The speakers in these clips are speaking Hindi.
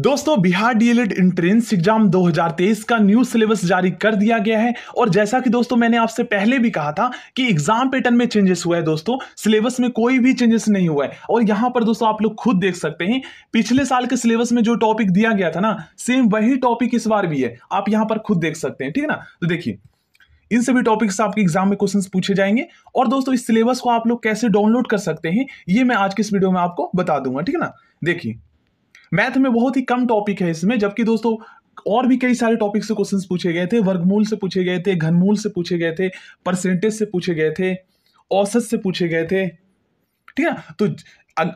दोस्तों बिहार डीएलएड एंट्रेंस एग्जाम 2023 का न्यू सिलेबस जारी कर दिया गया है और जैसा कि दोस्तों मैंने आपसे पहले भी कहा था कि एग्जाम पैटर्न में चेंजेस हुआ है दोस्तों सिलेबस में कोई भी चेंजेस नहीं हुआ है और यहां पर दोस्तों आप लोग खुद देख सकते हैं पिछले साल के सिलेबस में जो टॉपिक दिया गया था ना सेम वही टॉपिक इस बार भी है आप यहां पर खुद देख सकते हैं ठीक है ना तो देखिए इन सभी टॉपिक्स से आपके एग्जाम में क्वेश्चंस पूछे जाएंगे और दोस्तों इस सिलेबस को आप लोग कैसे डाउनलोड कर सकते हैं ये मैं आज के इस वीडियो में आपको बता दूंगा ठीक है ना देखिए मैथ में बहुत ही कम टॉपिक है इसमें जबकि दोस्तों और भी कई सारे टॉपिक से क्वेश्चंस पूछे गए थे वर्गमूल से पूछे गए थे घनमूल से पूछे गए थे परसेंटेज से पूछे गए थे औसत से पूछे गए थे ठीक है तो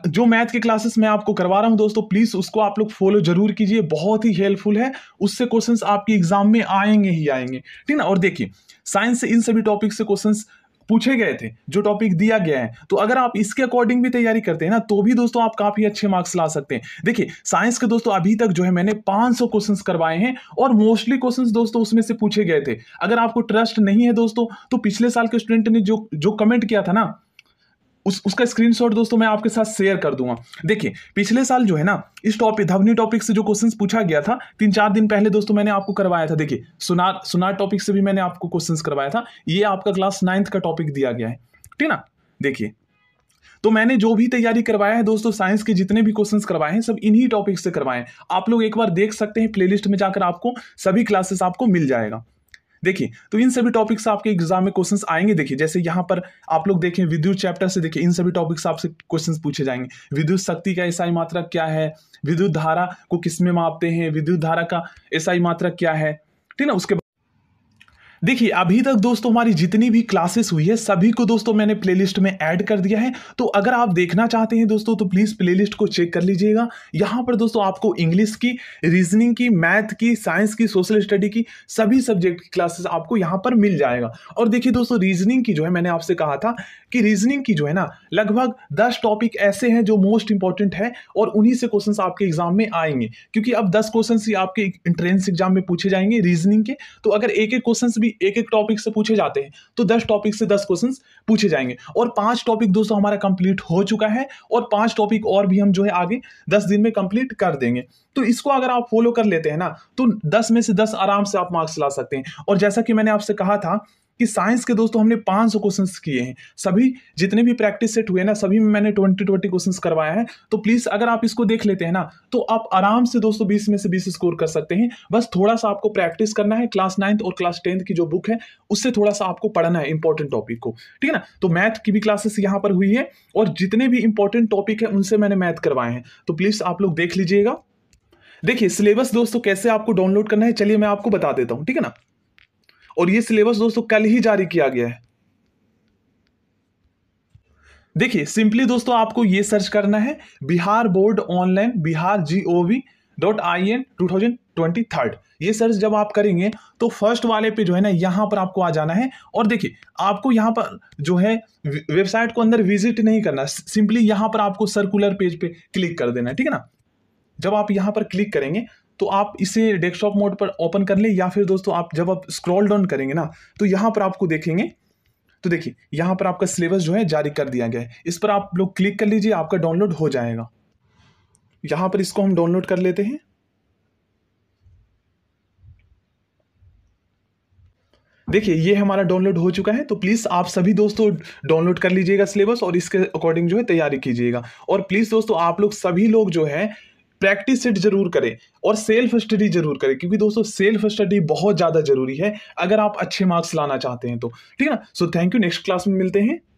जो मैथ के क्लासेस मैं आपको करवा रहा हूं दोस्तों प्लीज़ उसको आप लोग फॉलो जरूर कीजिए बहुत ही हेल्पफुल है उससे क्वेश्चंस आपकी एग्जाम में आएंगे ही आएंगे ठीक ना और देखिए साइंस से इन सभी टॉपिक से क्वेश्चंस पूछे गए थे जो टॉपिक दिया गया है तो अगर आप इसके अकॉर्डिंग भी तैयारी करते हैं ना तो भी दोस्तों आप काफ़ी अच्छे मार्क्स ला सकते हैं देखिए साइंस के दोस्तों अभी तक जो है मैंने 500 क्वेश्चन करवाए हैं और मोस्टली क्वेश्चन दोस्तों उसमें से पूछे गए थे अगर आपको ट्रस्ट नहीं है दोस्तों तो पिछले साल के स्टूडेंट ने जो जो कमेंट किया था ना उस उसका स्क्रीनशॉट दोस्तों मैं आपके साथ शेयर कर दूंगा देखिए पिछले साल जो है ना इस टॉपिक धवनी टॉपिक से जो क्वेश्चंस पूछा गया था तीन चार दिन पहले दोस्तों मैंने आपको करवाया था देखिए सुनार सुनार टॉपिक से भी मैंने आपको क्वेश्चंस करवाया था ये आपका क्लास नाइन्थ का टॉपिक दिया गया है ठीक ना देखिए तो मैंने जो भी तैयारी करवाया है दोस्तों साइंस के जितने भी क्वेश्चंस करवाए हैं सब इन्हीं टॉपिक से करवाए हैं आप लोग एक बार देख सकते हैं प्लेलिस्ट में जाकर आपको सभी क्लासेस आपको मिल जाएगा देखिए तो इन सभी टॉपिक्स आपके एग्जाम में क्वेश्चन आएंगे देखिए जैसे यहाँ पर आप लोग देखें विद्युत चैप्टर से देखिए इन सभी टॉपिक्स आपसे क्वेश्चन पूछे जाएंगे विद्युत शक्ति का ईसाई मात्रा क्या है विद्युत धारा को किसमें मापते हैं विद्युत धारा का ईसाई मात्रा क्या है ठीक ना उसके देखिए अभी तक दोस्तों हमारी जितनी भी क्लासेस हुई है सभी को दोस्तों मैंने प्लेलिस्ट में ऐड कर दिया है तो अगर आप देखना चाहते हैं दोस्तों तो प्लीज़ प्लेलिस्ट को चेक कर लीजिएगा यहाँ पर दोस्तों आपको इंग्लिश की रीजनिंग की मैथ की साइंस की सोशल स्टडी की सभी सब्जेक्ट की क्लासेस आपको यहाँ पर मिल जाएगा और देखिए दोस्तों रीजनिंग की जो है मैंने आपसे कहा था कि रीजनिंग की जो है ना लगभग दस टॉपिक ऐसे हैं जो मोस्ट इंपॉर्टेंट है और उन्हीं से क्वेश्चन आपके एग्जाम में आएंगे क्योंकि अब दस क्वेश्चन ही आपके एंट्रेंस एग्जाम में पूछे जाएंगे रीजनिंग के तो अगर एक एक क्वेश्चन भी एक एक टॉपिक से पूछे जाते हैं तो दस टॉपिक से दस क्वेश्चन पूछे जाएंगे और पांच टॉपिक दोस्तों हमारा कंप्लीट हो चुका है और पांच टॉपिक और भी हम जो है आगे दस दिन में कंप्लीट कर देंगे तो इसको अगर आप फॉलो कर लेते हैं ना तो दस में से दस आराम से आप मार्क्स ला सकते हैं और जैसा कि मैंने आपसे कहा था कि साइंस के दोस्तों हमने 500 सौ क्वेश्चन किए हैं सभी जितने भी प्रैक्टिस सेट हुए ना सभी में मैंने 20 ट्वेंटी क्वेश्चन करवाए हैं तो प्लीज़ अगर आप इसको देख लेते हैं ना तो आप आराम से दोस्तों 20 में से 20 स्कोर कर सकते हैं बस थोड़ा सा आपको प्रैक्टिस करना है क्लास नाइन्थ और क्लास टेंथ की जो बुक है उससे थोड़ा सा आपको पढ़ना है इंपॉर्टेंट टॉपिक को ठीक है ना तो मैथ की भी क्लासेस यहाँ पर हुई है और जितने भी इंपॉर्टेंट टॉपिक है उनसे मैंने मैथ करवाए हैं तो प्लीज़ आप लोग देख लीजिएगा देखिए सिलेबस दोस्तों कैसे आपको डाउनलोड करना है चलिए मैं आपको बता देता हूँ ठीक है ना और ये सिलेबस दोस्तों कल ही जारी किया गया है देखिए सिंपली दोस्तों आपको ये सर्च करना है Bihar board online Bihar G O V dot I N two thousand twenty third ये सर्च जब आप करेंगे तो फर्स्ट वाले पे जो है ना यहाँ पर आपको आ जाना है और देखिए आपको यहाँ पर जो है वेबसाइट को अंदर विजिट नहीं करना सिंपली यहाँ पर आपको सर्कुलर पेज पे क्लिक कर देना है ठीक है ना जब आप यहाँ पर क्लिक करेंगे तो आप इसे डेस्कटॉप मोड पर ओपन कर लें या फिर दोस्तों आप जब आप स्क्रॉल डाउन करेंगे ना तो यहाँ पर आपको देखेंगे तो देखिए यहाँ पर आपका सिलेबस जो है जारी कर दिया गया है इस पर आप लोग क्लिक कर लीजिए आपका डाउनलोड हो जाएगा यहाँ पर इसको हम डाउनलोड कर लेते हैं देखिए ये हमारा डाउनलोड हो चुका है तो प्लीज़ आप सभी दोस्तों डाउनलोड कर लीजिएगा सिलेबस और इसके अकॉर्डिंग जो है तैयारी कीजिएगा और प्लीज़ दोस्तों आप लोग सभी लोग जो है प्रैक्टिस इट जरूर करें और सेल्फ स्टडी जरूर करें क्योंकि दोस्तों सेल्फ स्टडी बहुत ज़्यादा जरूरी है अगर आप अच्छे मार्क्स लाना चाहते हैं तो ठीक है ना so thank you next class में मिलते हैं